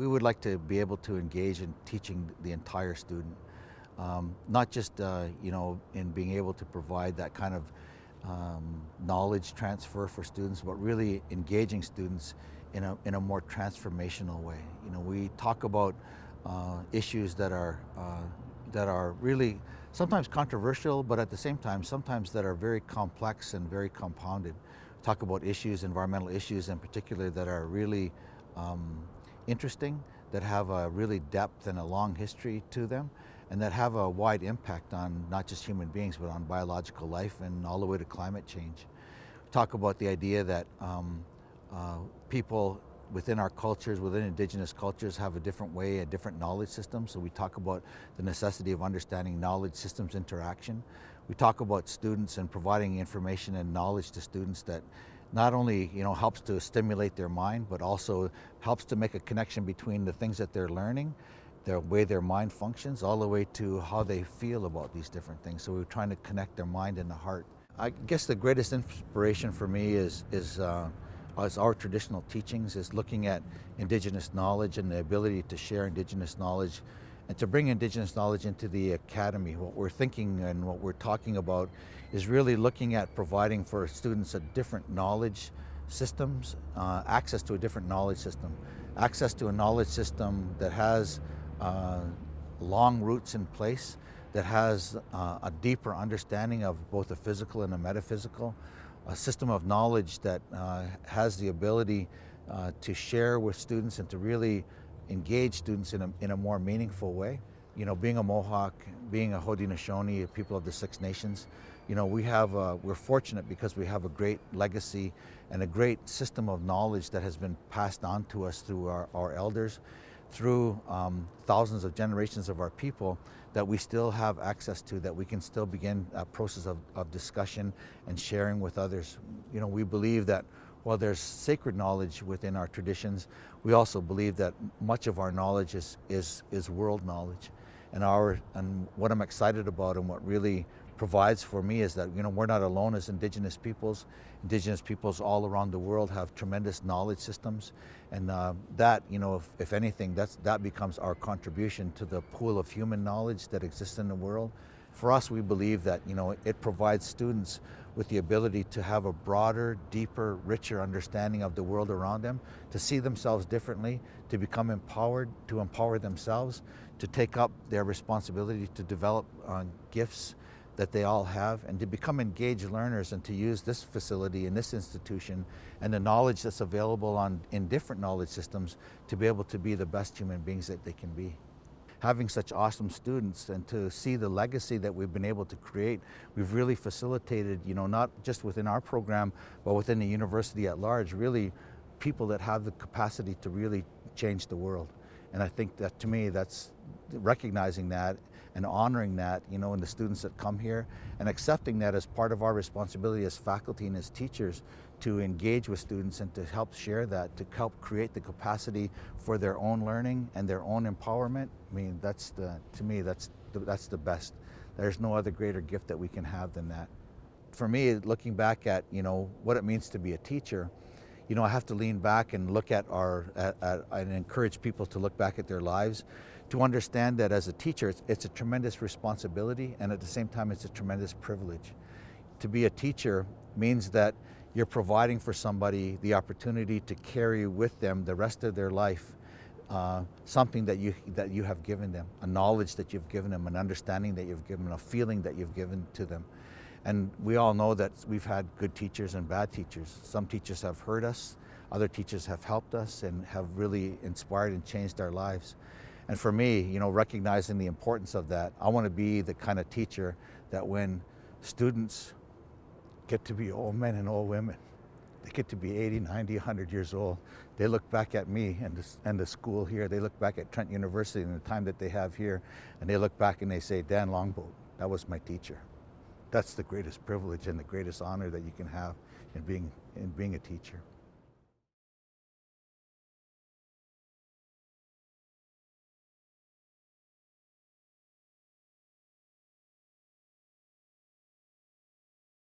We would like to be able to engage in teaching the entire student, um, not just uh, you know in being able to provide that kind of um, knowledge transfer for students, but really engaging students in a, in a more transformational way. You know, we talk about uh, issues that are uh, that are really sometimes controversial, but at the same time, sometimes that are very complex and very compounded. We talk about issues, environmental issues in particular, that are really um, interesting, that have a really depth and a long history to them, and that have a wide impact on not just human beings, but on biological life and all the way to climate change. Talk about the idea that um, uh, people within our cultures, within indigenous cultures, have a different way, a different knowledge system. So we talk about the necessity of understanding knowledge systems interaction. We talk about students and providing information and knowledge to students that not only you know helps to stimulate their mind, but also helps to make a connection between the things that they're learning, the way their mind functions, all the way to how they feel about these different things. So we're trying to connect their mind and the heart. I guess the greatest inspiration for me is is. Uh, as our traditional teachings is looking at indigenous knowledge and the ability to share indigenous knowledge and to bring Indigenous knowledge into the academy, what we're thinking and what we're talking about is really looking at providing for students a different knowledge systems, uh, access to a different knowledge system, access to a knowledge system that has uh, long roots in place, that has uh, a deeper understanding of both the physical and the metaphysical, a system of knowledge that uh, has the ability uh, to share with students and to really engage students in a, in a more meaningful way. You know, being a Mohawk, being a Haudenosaunee, people of the Six Nations, you know, we have, a, uh, we're fortunate because we have a great legacy and a great system of knowledge that has been passed on to us through our, our elders, through um, thousands of generations of our people that we still have access to, that we can still begin a process of, of discussion and sharing with others. You know, we believe that while there's sacred knowledge within our traditions, we also believe that much of our knowledge is, is, is world knowledge. And, our, and what I'm excited about and what really provides for me is that you know we're not alone as indigenous peoples. Indigenous peoples all around the world have tremendous knowledge systems, and uh, that you know if, if anything that's that becomes our contribution to the pool of human knowledge that exists in the world. For us, we believe that you know it provides students with the ability to have a broader, deeper, richer understanding of the world around them, to see themselves differently, to become empowered, to empower themselves, to take up their responsibility to develop uh, gifts that they all have and to become engaged learners and to use this facility and this institution and the knowledge that's available on, in different knowledge systems to be able to be the best human beings that they can be having such awesome students and to see the legacy that we've been able to create. We've really facilitated, you know, not just within our program, but within the university at large, really people that have the capacity to really change the world. And I think that to me, that's recognizing that and honoring that, you know, in the students that come here and accepting that as part of our responsibility as faculty and as teachers to engage with students and to help share that, to help create the capacity for their own learning and their own empowerment. I mean, that's the, to me, that's the, that's the best. There's no other greater gift that we can have than that. For me, looking back at, you know, what it means to be a teacher, you know, I have to lean back and look at our, at, at, and encourage people to look back at their lives to understand that as a teacher, it's, it's, a tremendous responsibility and at the same time, it's a tremendous privilege. To be a teacher means that you're providing for somebody the opportunity to carry with them the rest of their life uh, something that you, that you have given them, a knowledge that you've given them, an understanding that you've given them, a feeling that you've given to them. And we all know that we've had good teachers and bad teachers. Some teachers have hurt us, other teachers have helped us and have really inspired and changed our lives. And for me, you know, recognizing the importance of that, I want to be the kind of teacher that when students get to be old men and old women, they get to be 80, 90, 100 years old. They look back at me and the, and the school here. They look back at Trent University and the time that they have here. And they look back and they say, Dan Longboat, that was my teacher. That's the greatest privilege and the greatest honor that you can have in being, in being a teacher.